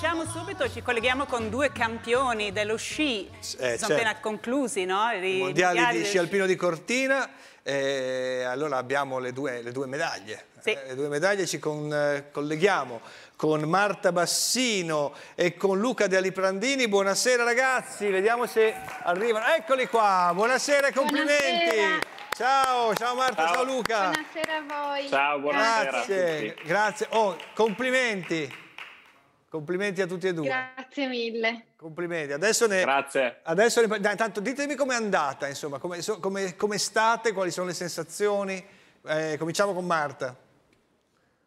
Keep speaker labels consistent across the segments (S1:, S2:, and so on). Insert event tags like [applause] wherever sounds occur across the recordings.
S1: cominciamo subito, ci colleghiamo con due campioni dello sci, eh, sono certo. appena conclusi, no? I, I mondiali di sci
S2: alpino di Cortina, e eh, allora abbiamo le due, le due medaglie. Sì. Eh, le due medaglie ci con, colleghiamo con Marta Bassino e con Luca De Aliprandini. Buonasera ragazzi, vediamo se arrivano. Eccoli qua, buonasera e complimenti. Buonasera. Ciao, ciao Marta, ciao. ciao, Luca.
S1: Buonasera a voi. Ciao, buonasera. Grazie,
S2: grazie. Oh, complimenti. Complimenti a tutti e due.
S1: Grazie mille.
S2: Complimenti. Adesso ne, Grazie. Adesso ne, intanto ditemi com'è andata, insomma, come, come, come, state, quali sono le sensazioni. Eh, cominciamo
S1: con Marta.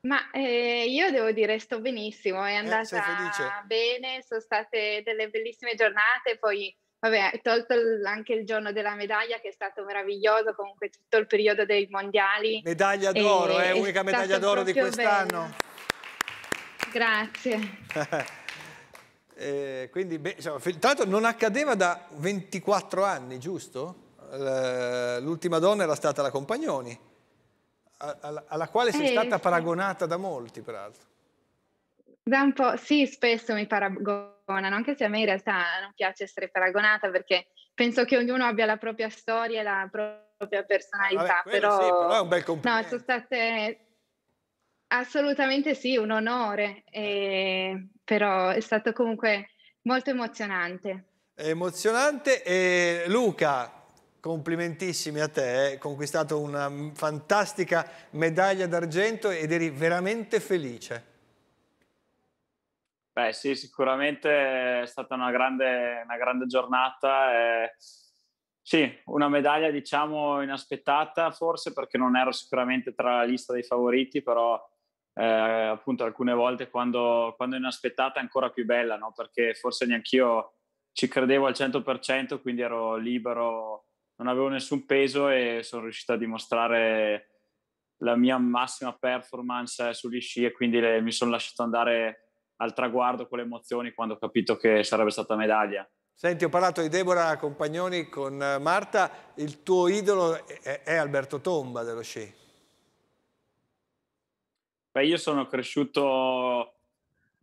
S1: Ma eh, io devo dire sto benissimo, è eh, andata eh, bene, sono state delle bellissime giornate, poi vabbè, tolto anche il giorno della medaglia che è stato meraviglioso, comunque tutto il periodo dei mondiali. Medaglia
S2: d'oro, eh, è eh, unica medaglia d'oro di quest'anno.
S1: Bello. Grazie.
S2: [laughs] eh, quindi, beh, insomma, tra l'altro non accadeva da 24 anni, giusto? L'ultima donna era stata la Compagnoni,
S1: alla quale sei eh, stata sì.
S2: paragonata da molti, peraltro.
S1: Da un po', sì, spesso mi paragonano, anche se a me in realtà non piace essere paragonata perché penso che ognuno abbia la propria storia e la propria ah, personalità, Vabbè, però... Sì,
S2: però è un bel complimento.
S1: No, sono state Assolutamente sì, un onore, eh, però è stato comunque molto emozionante.
S2: È emozionante e Luca, complimentissimi a te, eh. hai conquistato una fantastica medaglia d'argento ed eri veramente felice.
S3: Beh sì, sicuramente è stata una grande, una grande giornata. Eh, sì, una medaglia diciamo inaspettata forse perché non ero sicuramente tra la lista dei favoriti, però eh, appunto alcune volte quando, quando, è inaspettata è ancora più bella, no? perché forse neanch'io ci credevo al 100%, quindi ero libero, non avevo nessun peso e sono riuscito a dimostrare la mia massima performance sugli sci e quindi le, mi sono lasciato andare al traguardo con le emozioni quando ho capito che sarebbe stata medaglia.
S2: Senti, ho parlato di Deborah Compagnoni con eh, Marta, il tuo idolo è Alberto Tomba dello sci.
S3: Beh, io sono cresciuto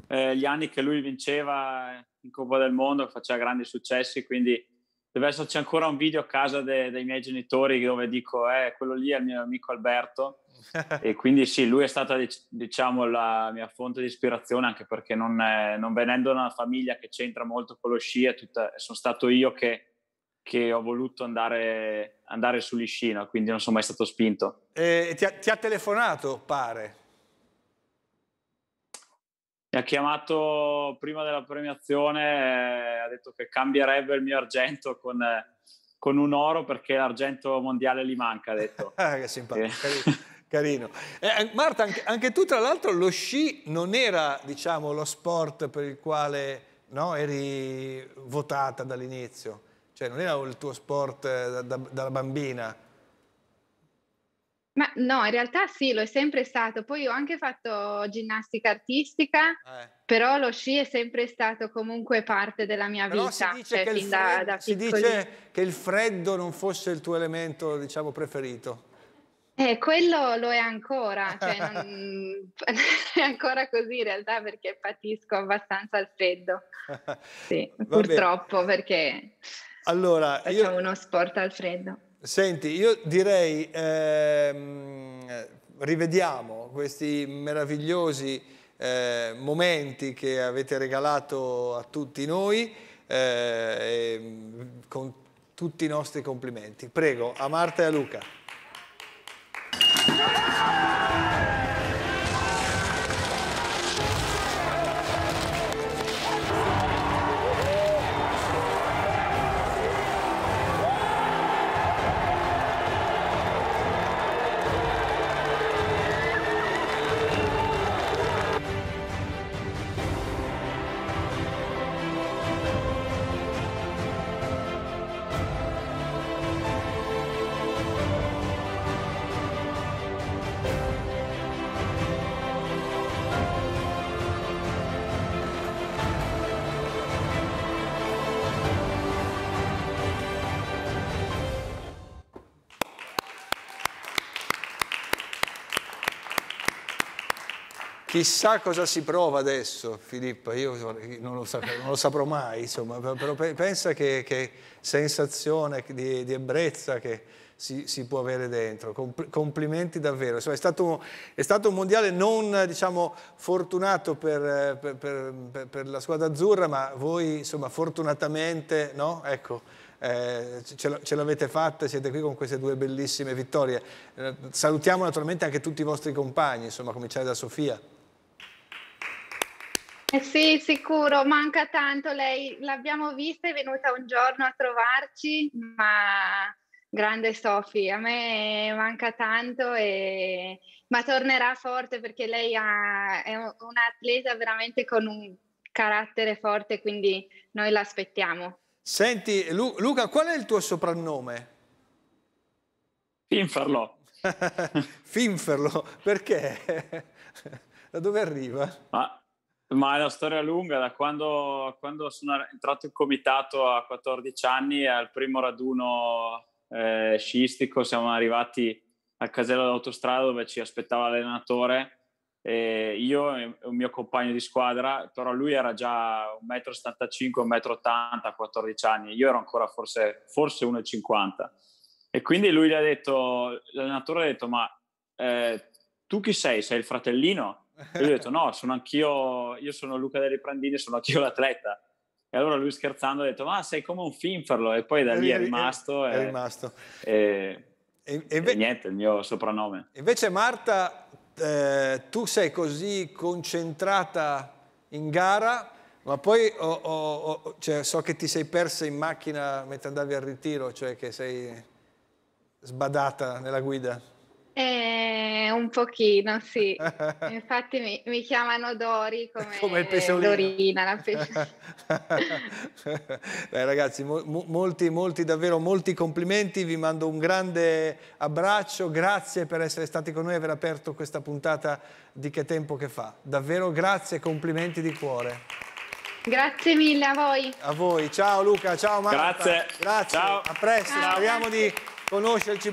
S3: eh, gli anni che lui vinceva in Coppa del Mondo, faceva grandi successi, quindi deve esserci ancora un video a casa de- dei miei genitori dove dico, eh, quello lì è il mio amico Alberto. [laughs] e quindi sì, lui è stata diciamo la mia fonte di ispirazione anche perché non, è, eh, non venendo da una famiglia che c'entra molto con lo sci, è tutta, sono stato io che che ho voluto andare, andare sull'iscino, quindi non sono mai stato spinto. E ti, ha, ti, ha,
S2: telefonato, pare
S3: mi ha chiamato prima della premiazione, ha detto che cambierebbe il mio argento con, con un oro perché l'argento mondiale gli manca, ha detto. [laughs]
S2: che simpatico, eh. carino. Eh, Marta, anche, anche, tu tra l'altro lo sci non era, diciamo, lo sport per il quale no, eri votata dall'inizio, cioè non era il tuo sport eh, da, da, da bambina.
S1: Ma no, in realtà sì, lo è sempre stato. Poi ho anche fatto ginnastica artistica, eh. però lo sci è sempre stato comunque parte della mia però vita. Si dice, cioè, che freddo, da, da si dice
S2: che il freddo non fosse il tuo elemento, diciamo, preferito.
S1: Eh, quello lo è ancora, cioè non, [laughs] [laughs] è ancora così in realtà perché patisco abbastanza il freddo. [laughs] Sì,
S2: purtroppo
S1: perché
S2: allora, facciamo
S1: io... uno sport al freddo.
S2: Senti, io direi, ehm, rivediamo questi meravigliosi eh, momenti che avete regalato a tutti noi eh, mm, con tutti i nostri complimenti. Prego, a Marta e a Luca. Chissà cosa si prova adesso, Filippo, io non lo, saprò, non lo saprò mai, insomma, però pensa che, che sensazione di, di ebbrezza che si, si, può avere dentro. complimenti davvero. Insomma, è, stato, è, stato, un mondiale non diciamo, fortunato per, per, per, per, la squadra azzurra, ma voi insomma, fortunatamente no? ecco, eh, ce l'avete fatta, siete qui con queste due bellissime vittorie. Eh, salutiamo naturalmente anche tutti i vostri compagni, insomma, a cominciare da Sofia.
S1: Eh sì, sicuro, manca tanto lei. L'abbiamo vista, è venuta un giorno a trovarci, ma grande Sofi, a me manca tanto, e... ma tornerà forte perché lei ha... è un'atleta veramente con un carattere forte, quindi noi l'aspettiamo.
S2: Senti, Lu Luca, qual è il tuo soprannome?
S3: Finferlo.
S2: [laughs] Finferlo, perché? da dove arriva?
S3: Ma ma è una storia lunga, da quando, quando sono entrato in comitato a 14 anni al primo raduno eh, sciistico siamo arrivati al casello d'autostrada dove ci aspettava l'allenatore e io e un mio compagno di squadra, però lui era già 1,75 m, 1,80 m a 14 anni, io ero ancora forse, forse 1,50 e quindi lui gli ha detto, l'allenatore ha detto ma eh, tu chi sei? Sei il fratellino? E lui ha detto no, sono anch'io, io sono Luca Delle Prandini, sono anch'io l'atleta. E allora lui scherzando ha detto ma sei come un finferlo e poi da lì è rimasto. È, è rimasto. E, e, e, e niente, il mio soprannome. Invece
S2: Marta, eh, tu sei così concentrata in gara, ma poi oh, oh, oh, cioè, so che ti sei persa in macchina mentre andavi al ritiro, cioè che sei sbadata nella guida.
S1: Eh, un pochino, sì. [laughs] Infatti mi, mi chiamano Dori come, come il pesciolino. Dorina, la pesce...
S2: [laughs] Beh, ragazzi, mo, molti, molti, davvero molti complimenti. Vi mando un grande abbraccio. Grazie per essere stati con noi e aver aperto questa puntata di Che Tempo Che Fa. Davvero grazie e complimenti di cuore.
S1: Grazie mille a voi.
S2: A voi. Ciao Luca, ciao Marta. Grazie. Grazie. Ciao. A presto. Ciao. Speriamo di conoscerci.